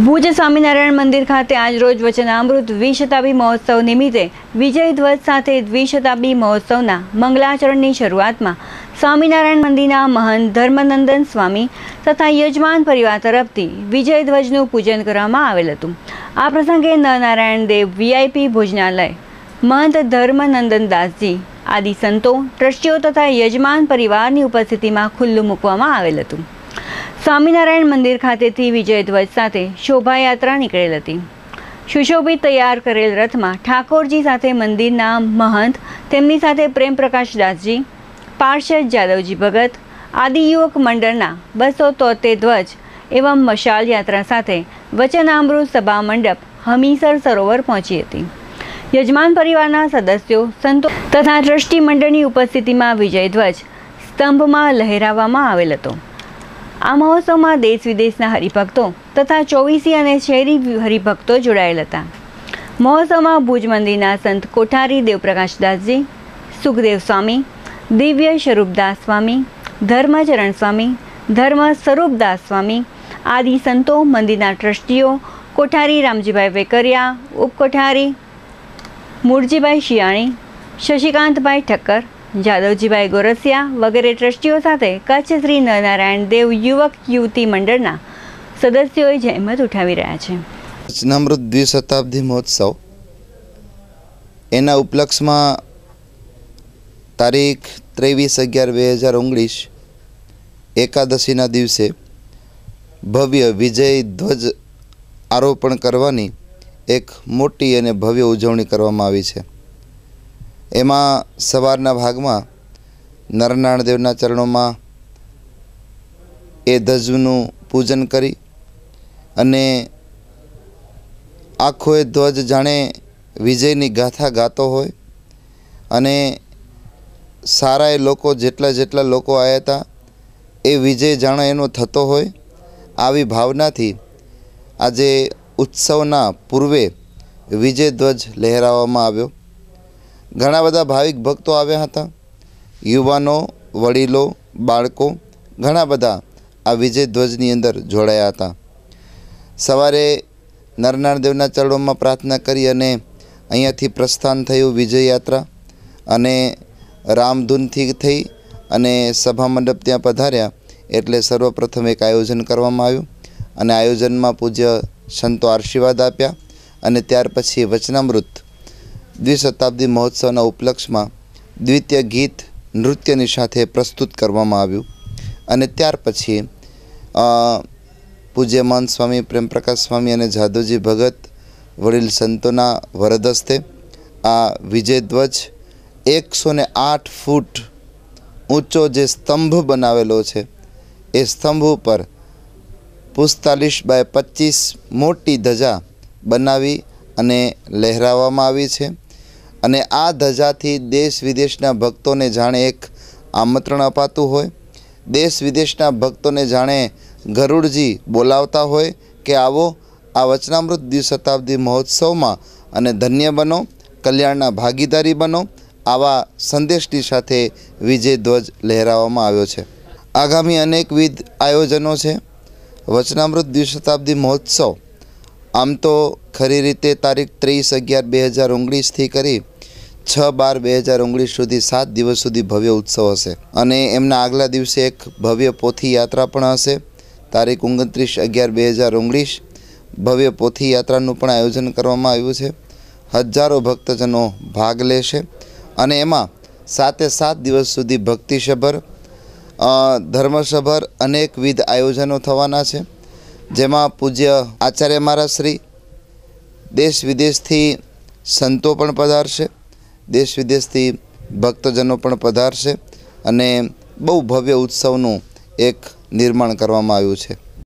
ભુજ સ્વામિનારાયણ મંદિર ખાતે આજ આજરોજ વચનામૃત દ્વિશતાબ્દી મહોત્સવ નિમિત્તે વિજય ધ્વજ સાથે દ્વિશતાબ્દી મહોત્સવના મંગલાચરણની શરૂઆતમાં સ્વામિનારાયણ મંદિરના મહંત ધર્મનંદન સ્વામી તથા યજમાન પરિવાર તરફથી વિજય ધ્વજનું પૂજન કરવામાં આવેલ હતું આ પ્રસંગે નરનારાયણ દેવ વીઆઈપી ભોજનાલય મહંત ધર્મનંદન દાસજી આદિ સંતો ટ્રસ્ટીઓ તથા યજમાન પરિવારની ઉપસ્થિતિમાં ખુલ્લું મૂકવામાં આવેલ હતું સ્વામિનારાયણ મંદિર ખાતેથી વિજય ધ્વજ સાથે શોભાયાત્રા નીકળેલ હતી સુશોભિત તૈયાર કરેલ રથમાં ઠાકોરજી સાથે મંદિરના મહંત તેમની સાથે પ્રેમપ્રકાશ દાસજી પાર્ષદ જાદવજી ભગત આદિ યુવક મંડળના બસો તોતેર ધ્વજ એવમ મશાલ યાત્રા સાથે વચનામૃત સભા મંડપ હમીસર સરોવર પહોંચી હતી યજમાન પરિવારના સદસ્યો સંતો તથા દ્રષ્ટિ મંડળની ઉપસ્થિતિમાં વિજય ધ્વજ સ્તંભમાં લહેરાવવામાં આવેલ હતો આ મહોત્સવમાં દેશ વિદેશના હરિભક્તો તથા ચોવીસી અને શહેરી હરિભક્તો જોડાયેલ હતા મહોત્સવમાં ભુજ મંદિરના સંત કોઠારી દેવપ્રકાશદાસજી સુખદેવ સ્વામી દિવ્ય સ્વરૂપદાસ સ્વામી ધર્મચરણ સ્વામી ધર્મ સ્વરૂપદાસ સ્વામી આદિ સંતો મંદિરના ટ્રસ્ટીઓ કોઠારી રામજીભાઈ વેકરિયા ઉપકોઠારી મુરજીભાઈ શિયાણી શશિકાંતભાઈ ઠક્કર જાદવજીભાઈ ગોરસિયા વગેરે ટ્રસ્ટીઓ સાથે કચ્છ શ્રી નરનારાયણ દેવ યુવક યુવતી મંડળના સદસ્યોએ જહેમત ઉઠાવી રહ્યા છે કચ્છનામૃત દ્વિશતાબ્દી મહોત્સવ એના ઉપલક્ષમાં તારીખ ત્રેવીસ અગિયાર બે હજાર ઓગણીસ એકાદશીના દિવસે ભવ્ય વિજય ધ્વજ આરોપણ કરવાની એક મોટી અને ભવ્ય ઉજવણી કરવામાં આવી છે એમાં સવારના ભાગમાં નરનારાયણ દેવના ચરણોમાં એ ધ્વજનું પૂજન કરી અને આખો એ ધ્વજ જાણે વિજયની ગાથા ગાતો હોય અને સારા એ લોકો જેટલા જેટલા લોકો આવ્યા હતા એ વિજય જાણે એનો થતો હોય આવી ભાવનાથી આજે ઉત્સવના પૂર્વે વિજય ધ્વજ લહેરાવવામાં આવ્યો ઘણા બધા ભાવિક ભક્તો આવ્યા હતા યુવાનો વડીલો બાળકો ઘણા બધા આ વિજય ધ્વજની અંદર જોડાયા હતા સવારે નરનાળ દેવના ચરણોમાં પ્રાર્થના કરી અને અહીંયાથી પ્રસ્થાન થયું વિજય યાત્રા અને રામધૂનથી થઈ અને સભા મંડપ ત્યાં પધાર્યા એટલે સર્વપ્રથમ એક આયોજન કરવામાં આવ્યું અને આયોજનમાં પૂજ્ય સંતો આશીર્વાદ આપ્યા અને ત્યાર પછી વચનામૃત દ્વિશતાબ્દી મહોત્સવના ઉપલક્ષમાં દ્વિતીય ગીત નૃત્યની સાથે પ્રસ્તુત કરવામાં આવ્યું અને ત્યાર પછી પૂજ્યમાન સ્વામી પ્રેમપ્રકાશ સ્વામી અને જાદુજી ભગત વડીલ સંતોના વરદસ્તે આ વિજયધ્વજ એકસો ને આઠ ફૂટ ઊંચો જે સ્તંભ બનાવેલો છે એ સ્તંભ ઉપર પુસ્તાલીસ બાય પચીસ મોટી ધજા બનાવી અને લહેરાવવામાં આવી છે અને આ ધજાથી દેશ વિદેશના ભક્તોને જાણે એક આમંત્રણ અપાતું હોય દેશ વિદેશના ભક્તોને જાણે ગરુડજી બોલાવતા હોય કે આવો આ વચનામૃત દ્વિશતાબ્દી મહોત્સવમાં અને ધન્ય બનો કલ્યાણના ભાગીદારી બનો આવા સંદેશની સાથે વિજય ધ્વજ લહેરાવવામાં આવ્યો છે આગામી અનેકવિધ આયોજનો છે વચનામૃત દ્વિશતાબ્દી મહોત્સવ આમ તો ખરી રીતે તારીખ ત્રીસ અગિયાર બે હજાર ઓગણીસથી કરી છ બાર બે હજાર ઓગણીસ સુધી સાત દિવસ સુધી ભવ્ય ઉત્સવ હશે અને એમના આગલા દિવસે એક ભવ્ય પોથી યાત્રા પણ હશે તારીખ ઓગણત્રીસ અગિયાર બે હજાર ઓગણીસ ભવ્ય પોથી યાત્રાનું પણ આયોજન કરવામાં આવ્યું છે હજારો ભક્તજનો ભાગ લેશે અને એમાં સાતે સાત દિવસ સુધી ભક્તિસભર ધર્મસભર અનેકવિધ આયોજનો થવાના છે જેમાં પૂજ્ય આચાર્ય મહારાજ શ્રી દેશ વિદેશથી સંતો પણ પધારશે દેશ વિદેશથી ભક્તજનો પણ પધારશે અને બહુ ભવ્ય ઉત્સવનું એક નિર્માણ કરવામાં આવ્યું છે